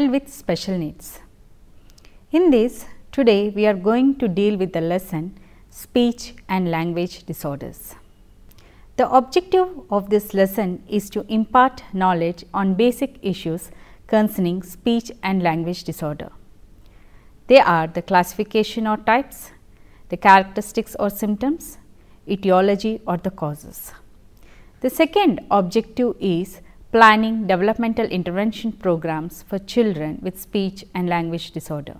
child with special needs. In this, today we are going to deal with the lesson speech and language disorders. The objective of this lesson is to impart knowledge on basic issues concerning speech and language disorder. They are the classification or types, the characteristics or symptoms, etiology or the causes. The second objective is planning developmental intervention programs for children with speech and language disorder.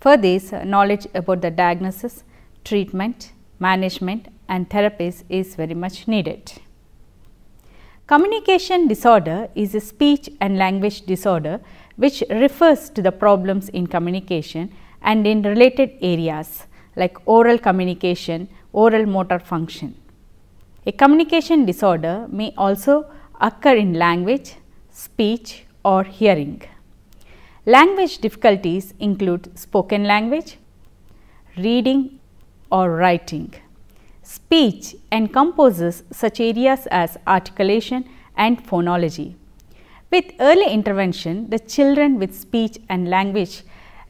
For this, knowledge about the diagnosis, treatment, management and therapies is very much needed. Communication disorder is a speech and language disorder which refers to the problems in communication and in related areas like oral communication, oral motor function. A communication disorder may also occur in language, speech or hearing. Language difficulties include spoken language, reading or writing. Speech encompasses such areas as articulation and phonology. With early intervention, the children with speech and language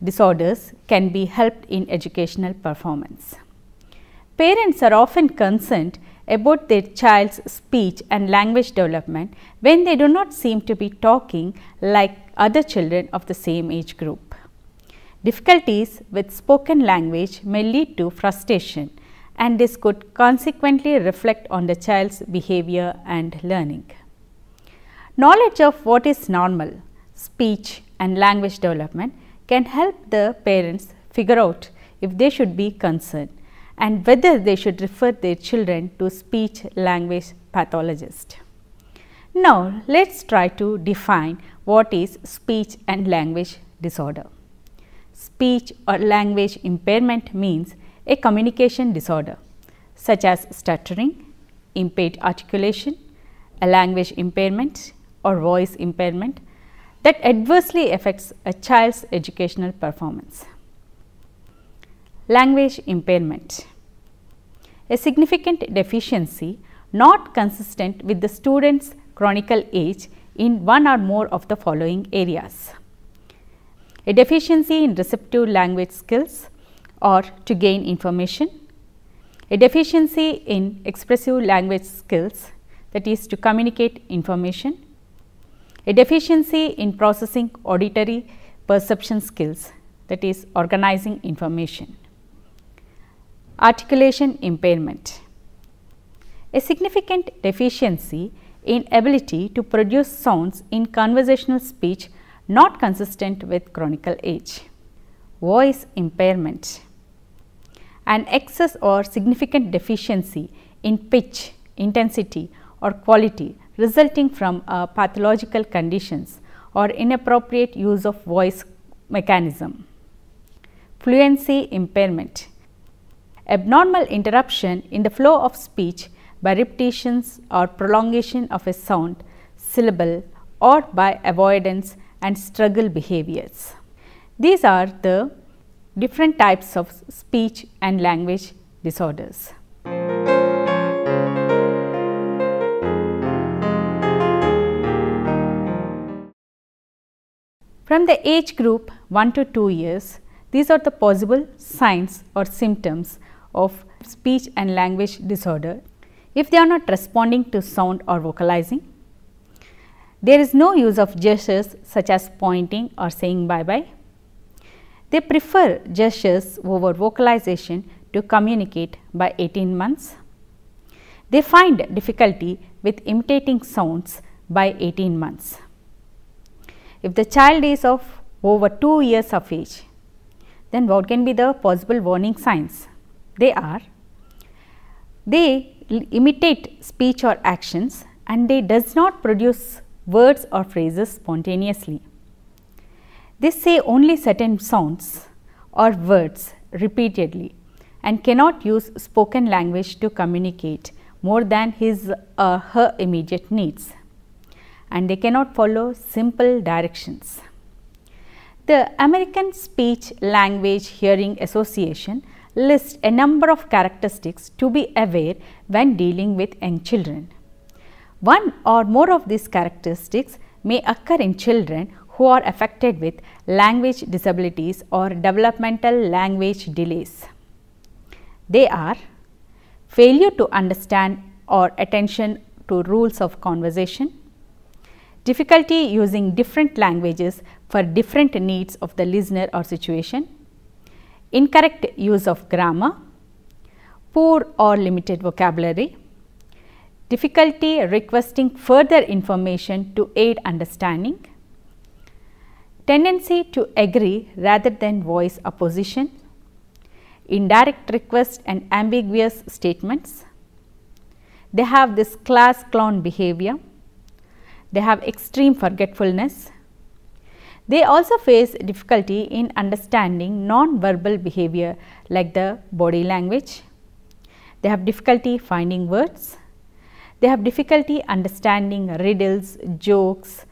disorders can be helped in educational performance. Parents are often concerned about their child's speech and language development when they do not seem to be talking like other children of the same age group. Difficulties with spoken language may lead to frustration and this could consequently reflect on the child's behavior and learning. Knowledge of what is normal, speech and language development can help the parents figure out if they should be concerned and whether they should refer their children to speech language pathologist. Now, let us try to define what is speech and language disorder. Speech or language impairment means a communication disorder such as stuttering, impaired articulation, a language impairment or voice impairment that adversely affects a child's educational performance language impairment, a significant deficiency not consistent with the student's chronical age in one or more of the following areas. A deficiency in receptive language skills or to gain information, a deficiency in expressive language skills that is to communicate information, a deficiency in processing auditory perception skills that is organizing information articulation impairment. A significant deficiency in ability to produce sounds in conversational speech not consistent with chronic age. Voice impairment. An excess or significant deficiency in pitch, intensity or quality resulting from uh, pathological conditions or inappropriate use of voice mechanism. Fluency impairment abnormal interruption in the flow of speech by repetitions or prolongation of a sound, syllable or by avoidance and struggle behaviors. These are the different types of speech and language disorders. From the age group 1 to 2 years, these are the possible signs or symptoms of speech and language disorder if they are not responding to sound or vocalizing. There is no use of gestures such as pointing or saying bye bye. They prefer gestures over vocalization to communicate by 18 months. They find difficulty with imitating sounds by 18 months. If the child is of over 2 years of age, then what can be the possible warning signs? They are, they imitate speech or actions and they does not produce words or phrases spontaneously. They say only certain sounds or words repeatedly and cannot use spoken language to communicate more than his or uh, her immediate needs and they cannot follow simple directions. The American Speech Language Hearing Association list a number of characteristics to be aware when dealing with young children. One or more of these characteristics may occur in children who are affected with language disabilities or developmental language delays. They are failure to understand or attention to rules of conversation, difficulty using different languages for different needs of the listener or situation, incorrect use of grammar, poor or limited vocabulary, difficulty requesting further information to aid understanding, tendency to agree rather than voice opposition, indirect request and ambiguous statements. They have this class clown behavior. They have extreme forgetfulness. They also face difficulty in understanding non-verbal behavior like the body language. They have difficulty finding words. They have difficulty understanding riddles, jokes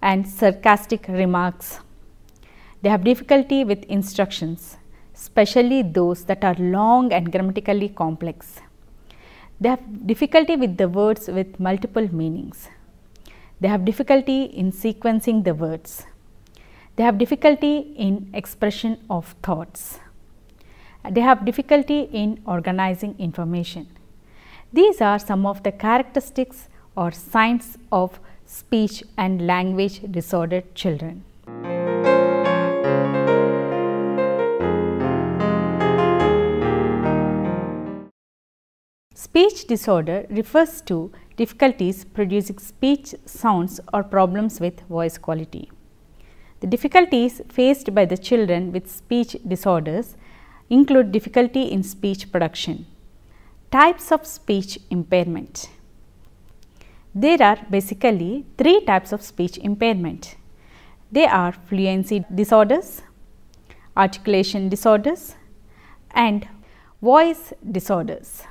and sarcastic remarks. They have difficulty with instructions, especially those that are long and grammatically complex. They have difficulty with the words with multiple meanings. They have difficulty in sequencing the words. They have difficulty in expression of thoughts. They have difficulty in organizing information. These are some of the characteristics or signs of speech and language disordered children. Speech disorder refers to difficulties producing speech sounds or problems with voice quality. The difficulties faced by the children with speech disorders include difficulty in speech production. Types of speech impairment. There are basically three types of speech impairment. They are fluency disorders, articulation disorders and voice disorders.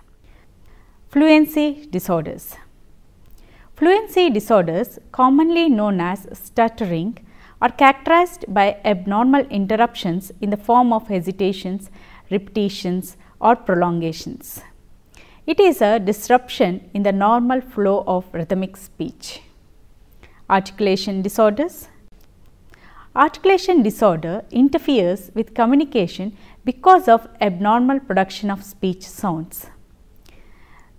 Fluency disorders. Fluency disorders, commonly known as stuttering, are characterized by abnormal interruptions in the form of hesitations, repetitions or prolongations. It is a disruption in the normal flow of rhythmic speech. Articulation disorders Articulation disorder interferes with communication because of abnormal production of speech sounds.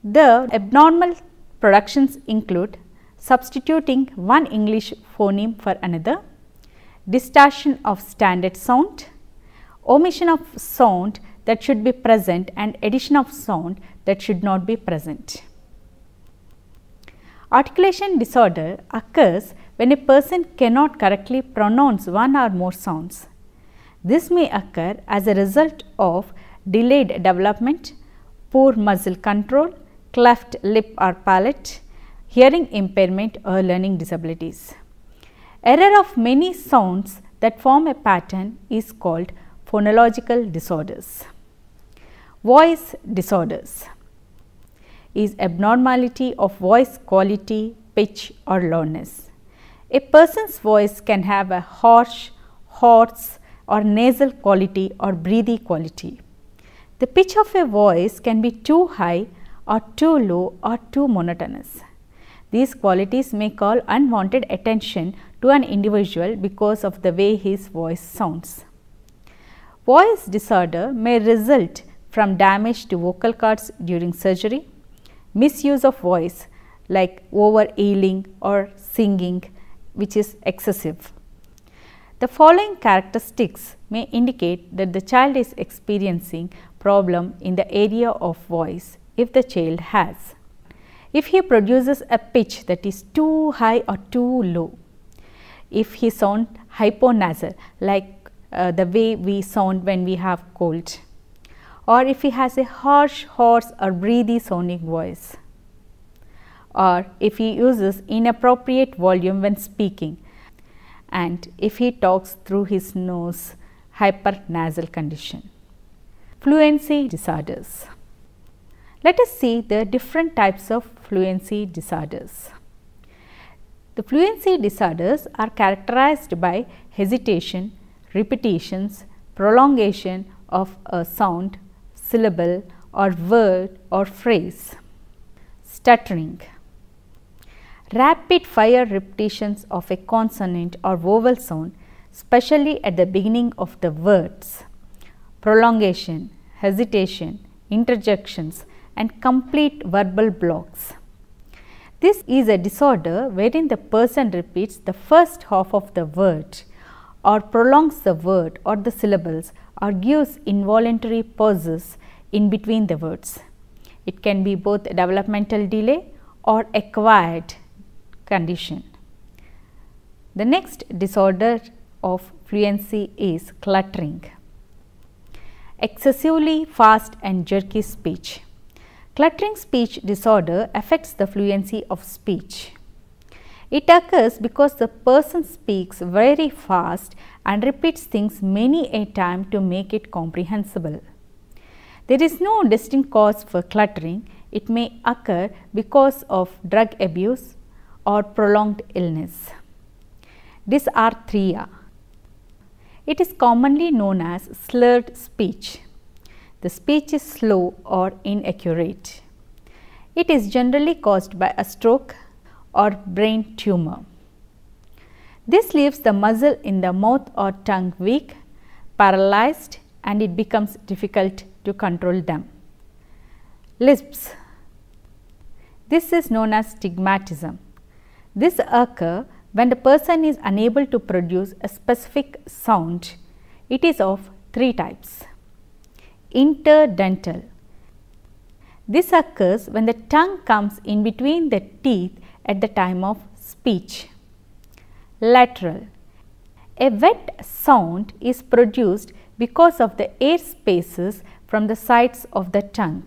The abnormal productions include substituting one English phoneme for another, distortion of standard sound, omission of sound that should be present and addition of sound that should not be present. Articulation disorder occurs when a person cannot correctly pronounce one or more sounds. This may occur as a result of delayed development, poor muscle control, cleft lip or palate, hearing impairment or learning disabilities. Error of many sounds that form a pattern is called phonological disorders. Voice disorders is abnormality of voice quality, pitch or loudness. A person's voice can have a harsh, hoarse or nasal quality or breathy quality. The pitch of a voice can be too high or too low or too monotonous. These qualities may call unwanted attention to an individual because of the way his voice sounds. Voice disorder may result from damage to vocal cords during surgery, misuse of voice like over ailing or singing which is excessive. The following characteristics may indicate that the child is experiencing problem in the area of voice if the child has. If he produces a pitch that is too high or too low, if he sound hyponasal like uh, the way we sound when we have cold or if he has a harsh, hoarse or breathy sounding voice or if he uses inappropriate volume when speaking and if he talks through his nose hypernasal condition. Fluency disorders. Let us see the different types of fluency disorders. The fluency disorders are characterized by hesitation, repetitions, prolongation of a sound, syllable or word or phrase. Stuttering Rapid fire repetitions of a consonant or vowel sound especially at the beginning of the words. Prolongation, hesitation, interjections and complete verbal blocks. This is a disorder wherein the person repeats the first half of the word or prolongs the word or the syllables or gives involuntary pauses in between the words. It can be both a developmental delay or acquired condition. The next disorder of fluency is cluttering. Excessively fast and jerky speech. Cluttering speech disorder affects the fluency of speech. It occurs because the person speaks very fast and repeats things many a time to make it comprehensible. There is no distinct cause for cluttering. It may occur because of drug abuse or prolonged illness. Dysarthria. It is commonly known as slurred speech the speech is slow or inaccurate. It is generally caused by a stroke or brain tumor. This leaves the muscle in the mouth or tongue weak, paralyzed and it becomes difficult to control them. Lisps. This is known as stigmatism. This occurs when the person is unable to produce a specific sound. It is of three types interdental. This occurs when the tongue comes in between the teeth at the time of speech. Lateral. A wet sound is produced because of the air spaces from the sides of the tongue.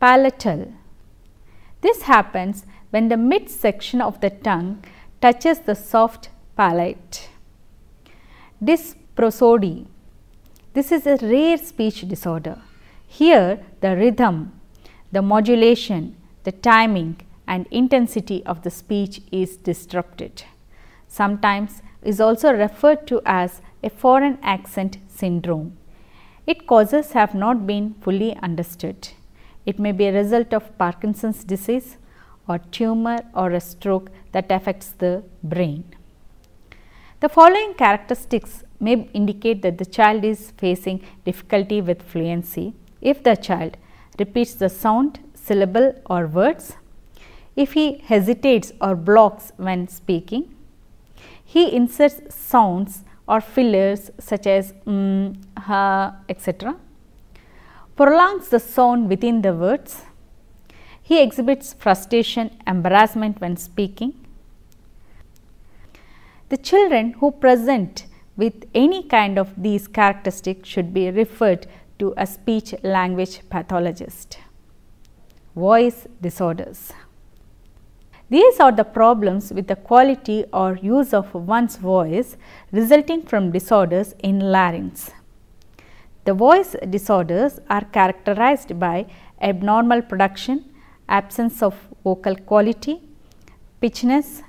Palatal. This happens when the midsection of the tongue touches the soft palate. Dysprosody. This is a rare speech disorder. Here, the rhythm, the modulation, the timing and intensity of the speech is disrupted. Sometimes is also referred to as a foreign accent syndrome. Its causes have not been fully understood. It may be a result of Parkinson's disease or tumor or a stroke that affects the brain. The following characteristics may indicate that the child is facing difficulty with fluency if the child repeats the sound, syllable or words, if he hesitates or blocks when speaking, he inserts sounds or fillers such as mm, ha, etc., prolongs the sound within the words, he exhibits frustration, embarrassment when speaking. The children who present with any kind of these characteristics should be referred to a speech language pathologist. Voice disorders. These are the problems with the quality or use of one's voice resulting from disorders in larynx. The voice disorders are characterized by abnormal production, absence of vocal quality, pitchness,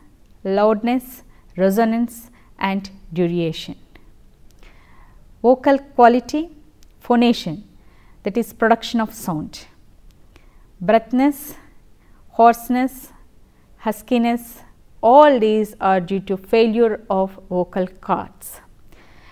loudness, resonance, and duration. Vocal quality, phonation that is production of sound, breathness, hoarseness, huskiness all these are due to failure of vocal cords.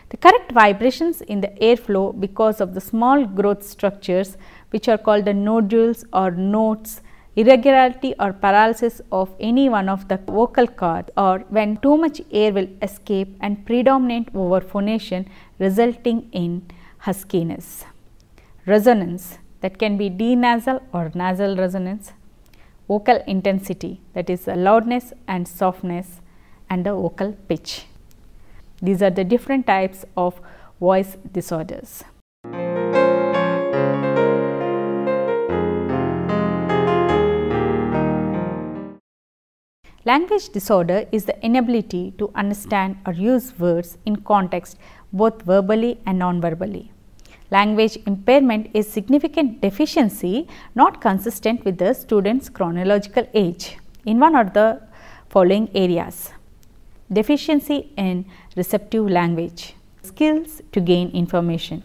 The correct vibrations in the airflow because of the small growth structures which are called the nodules or nodes irregularity or paralysis of any one of the vocal cords or when too much air will escape and predominate over phonation resulting in huskiness. Resonance that can be denasal or nasal resonance, vocal intensity that is loudness and softness and the vocal pitch. These are the different types of voice disorders. Language disorder is the inability to understand or use words in context both verbally and non-verbally. Language impairment is significant deficiency not consistent with the student's chronological age in one or the following areas. Deficiency in receptive language, skills to gain information,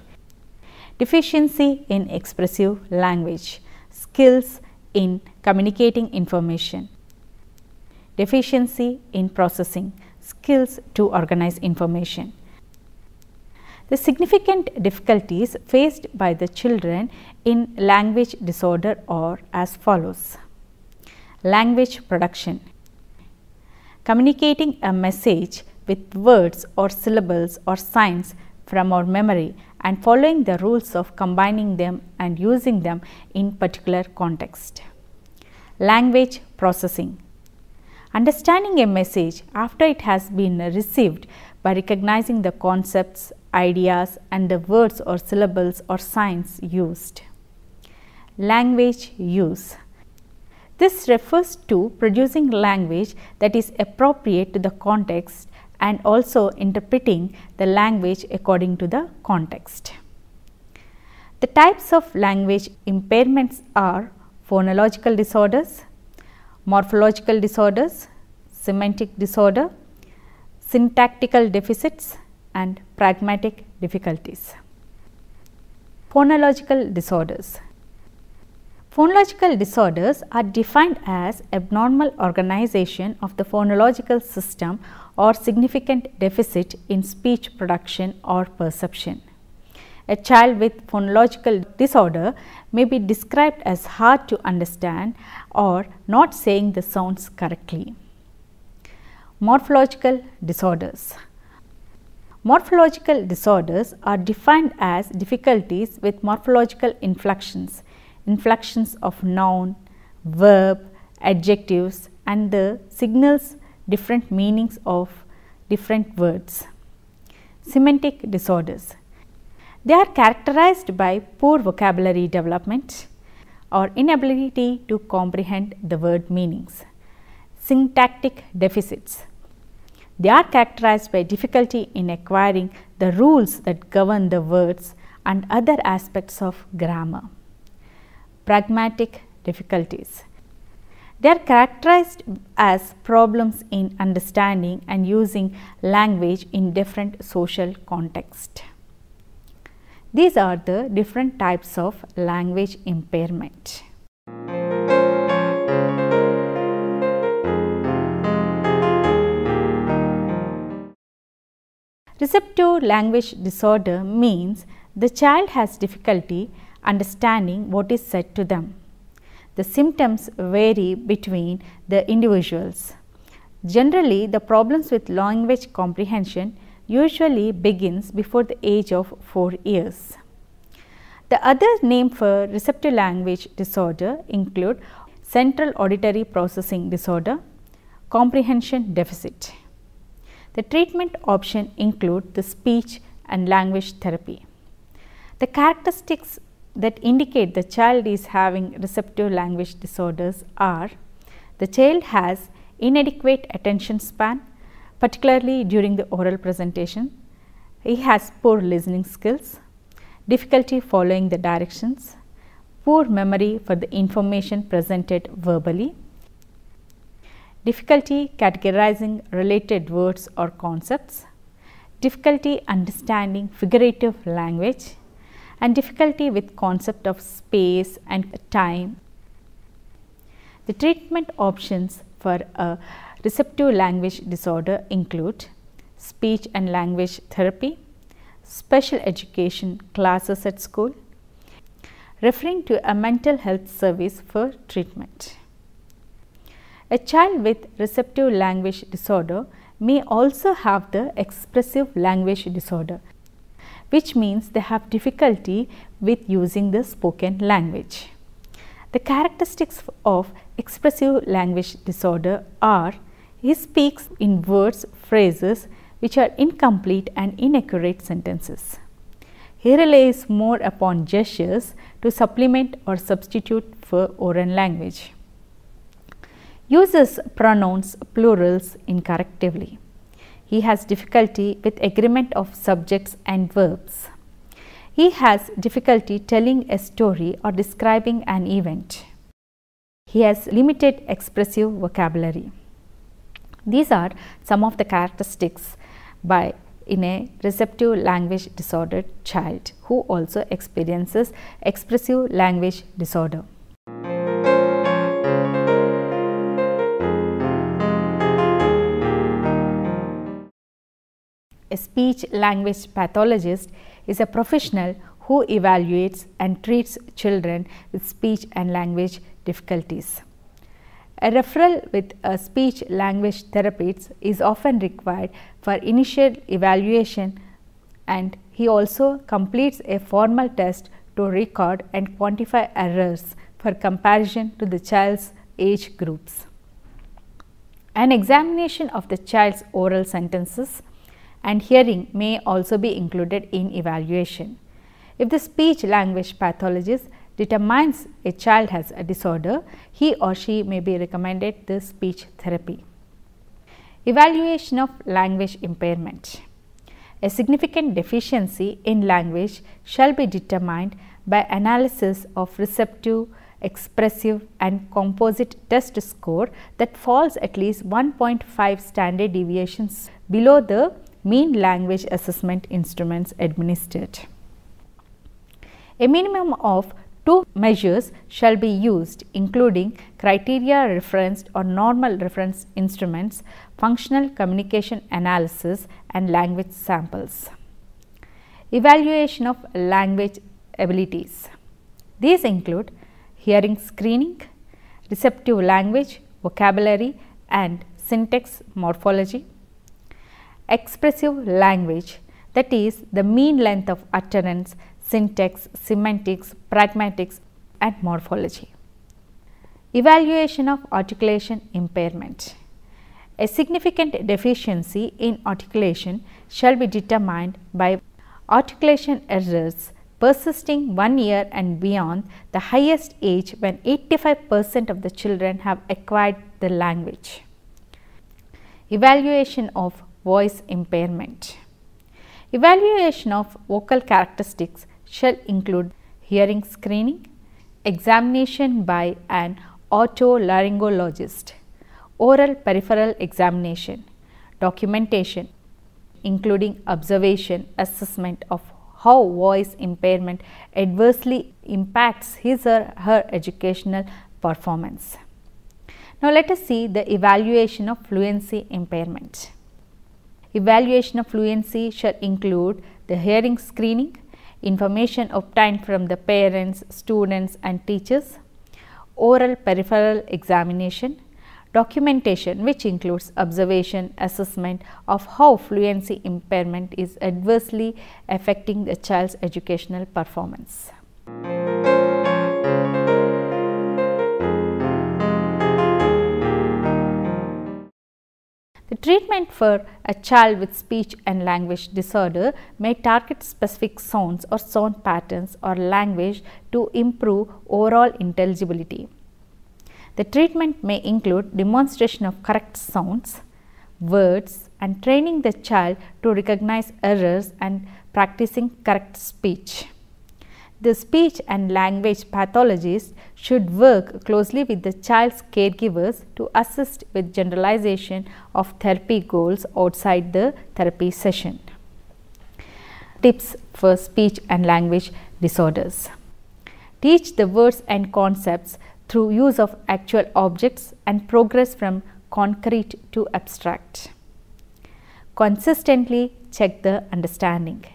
deficiency in expressive language, skills in communicating information, deficiency in processing, skills to organize information. The significant difficulties faced by the children in language disorder are as follows. Language production. Communicating a message with words or syllables or signs from our memory and following the rules of combining them and using them in particular context. Language processing Understanding a message after it has been received by recognizing the concepts, ideas and the words or syllables or signs used. Language use. This refers to producing language that is appropriate to the context and also interpreting the language according to the context. The types of language impairments are phonological disorders, morphological disorders, semantic disorder, syntactical deficits and pragmatic difficulties. Phonological disorders Phonological disorders are defined as abnormal organization of the phonological system or significant deficit in speech production or perception. A child with phonological disorder may be described as hard to understand or not saying the sounds correctly. Morphological disorders. Morphological disorders are defined as difficulties with morphological inflections, inflections of noun, verb, adjectives and the signals different meanings of different words. Semantic disorders. They are characterized by poor vocabulary development or inability to comprehend the word meanings, syntactic deficits. They are characterized by difficulty in acquiring the rules that govern the words and other aspects of grammar. Pragmatic difficulties. They are characterized as problems in understanding and using language in different social contexts. These are the different types of language impairment. Receptive language disorder means the child has difficulty understanding what is said to them. The symptoms vary between the individuals. Generally, the problems with language comprehension usually begins before the age of 4 years. The other name for receptive language disorder include central auditory processing disorder, comprehension deficit. The treatment option include the speech and language therapy. The characteristics that indicate the child is having receptive language disorders are the child has inadequate attention span, particularly during the oral presentation. He has poor listening skills, difficulty following the directions, poor memory for the information presented verbally, difficulty categorizing related words or concepts, difficulty understanding figurative language, and difficulty with concept of space and time. The treatment options for a Receptive language disorder include speech and language therapy, special education classes at school, referring to a mental health service for treatment. A child with receptive language disorder may also have the expressive language disorder, which means they have difficulty with using the spoken language. The characteristics of expressive language disorder are he speaks in words, phrases which are incomplete and inaccurate sentences. He relies more upon gestures to supplement or substitute for oral language. Uses pronouns plurals incorrectly. He has difficulty with agreement of subjects and verbs. He has difficulty telling a story or describing an event. He has limited expressive vocabulary. These are some of the characteristics by in a receptive language disordered child who also experiences expressive language disorder. A speech language pathologist is a professional who evaluates and treats children with speech and language difficulties. A referral with a speech language therapist is often required for initial evaluation and he also completes a formal test to record and quantify errors for comparison to the child's age groups. An examination of the child's oral sentences and hearing may also be included in evaluation. If the speech language pathologist determines a child has a disorder, he or she may be recommended the speech therapy. Evaluation of language impairment. A significant deficiency in language shall be determined by analysis of receptive, expressive and composite test score that falls at least 1.5 standard deviations below the mean language assessment instruments administered. A minimum of two measures shall be used including criteria referenced or normal reference instruments, functional communication analysis and language samples. Evaluation of language abilities. These include hearing screening, receptive language, vocabulary and syntax morphology, expressive language that is the mean length of utterance syntax, semantics, pragmatics and morphology. Evaluation of articulation impairment. A significant deficiency in articulation shall be determined by articulation errors persisting one year and beyond the highest age when 85 percent of the children have acquired the language. Evaluation of voice impairment. Evaluation of vocal characteristics shall include hearing screening, examination by an otolaryngologist, oral peripheral examination, documentation including observation, assessment of how voice impairment adversely impacts his or her educational performance. Now, let us see the evaluation of fluency impairment. Evaluation of fluency shall include the hearing screening, information obtained from the parents, students and teachers, oral peripheral examination, documentation which includes observation, assessment of how fluency impairment is adversely affecting the child's educational performance. The treatment for a child with speech and language disorder may target specific sounds or sound patterns or language to improve overall intelligibility. The treatment may include demonstration of correct sounds, words and training the child to recognize errors and practicing correct speech. The speech and language pathologists should work closely with the child's caregivers to assist with generalization of therapy goals outside the therapy session. Tips for speech and language disorders. Teach the words and concepts through use of actual objects and progress from concrete to abstract. Consistently check the understanding.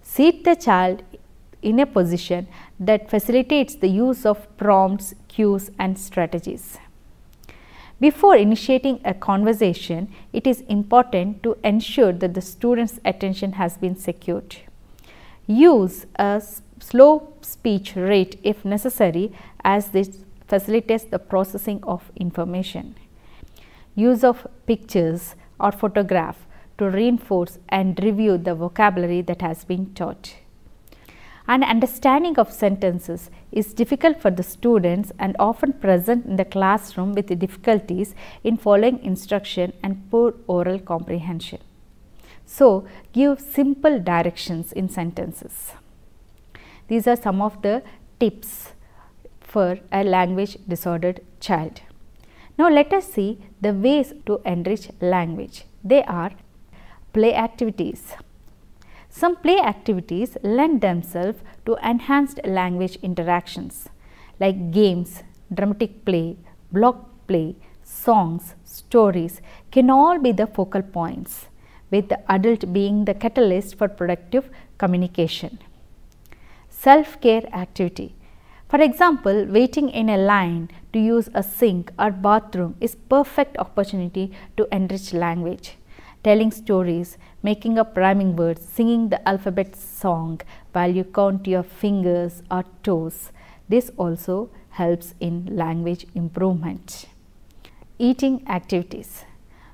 Seat the child in a position that facilitates the use of prompts, cues and strategies. Before initiating a conversation, it is important to ensure that the student's attention has been secured. Use a slow speech rate if necessary as this facilitates the processing of information. Use of pictures or photograph to reinforce and review the vocabulary that has been taught and understanding of sentences is difficult for the students and often present in the classroom with difficulties in following instruction and poor oral comprehension. So, give simple directions in sentences. These are some of the tips for a language disordered child. Now, let us see the ways to enrich language. They are play activities, some play activities lend themselves to enhanced language interactions like games, dramatic play, block play, songs, stories can all be the focal points with the adult being the catalyst for productive communication. Self-care activity for example, waiting in a line to use a sink or bathroom is perfect opportunity to enrich language. Telling stories, making up rhyming words, singing the alphabet song while you count your fingers or toes. This also helps in language improvement. Eating activities.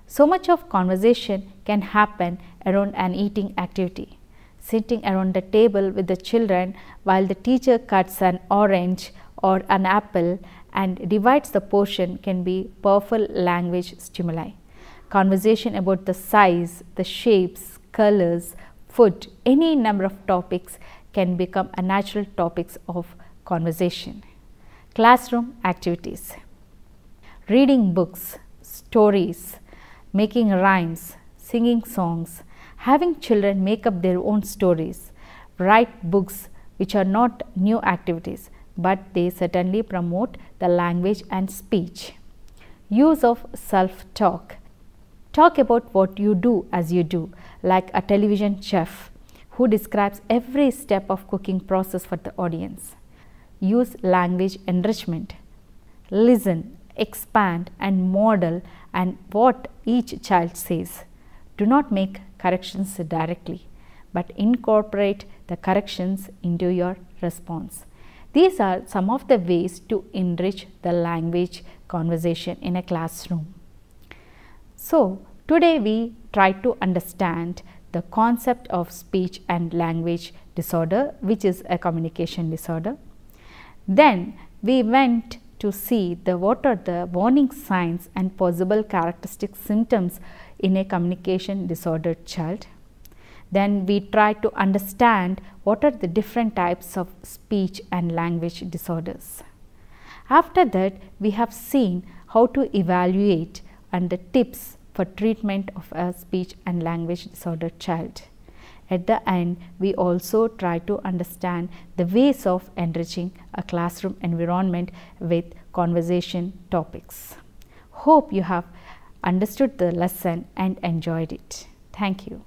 So much of conversation can happen around an eating activity. Sitting around the table with the children while the teacher cuts an orange or an apple and divides the portion can be powerful language stimuli conversation about the size, the shapes, colors, food, any number of topics can become a natural topics of conversation. Classroom activities, reading books, stories, making rhymes, singing songs, having children make up their own stories, write books which are not new activities, but they certainly promote the language and speech. Use of self-talk. Talk about what you do as you do, like a television chef who describes every step of cooking process for the audience. Use language enrichment. Listen, expand and model and what each child says. Do not make corrections directly, but incorporate the corrections into your response. These are some of the ways to enrich the language conversation in a classroom. So, today we try to understand the concept of speech and language disorder which is a communication disorder. Then we went to see the what are the warning signs and possible characteristic symptoms in a communication disordered child. Then we try to understand what are the different types of speech and language disorders. After that we have seen how to evaluate and the tips for treatment of a speech and language disordered child. At the end, we also try to understand the ways of enriching a classroom environment with conversation topics. Hope you have understood the lesson and enjoyed it. Thank you.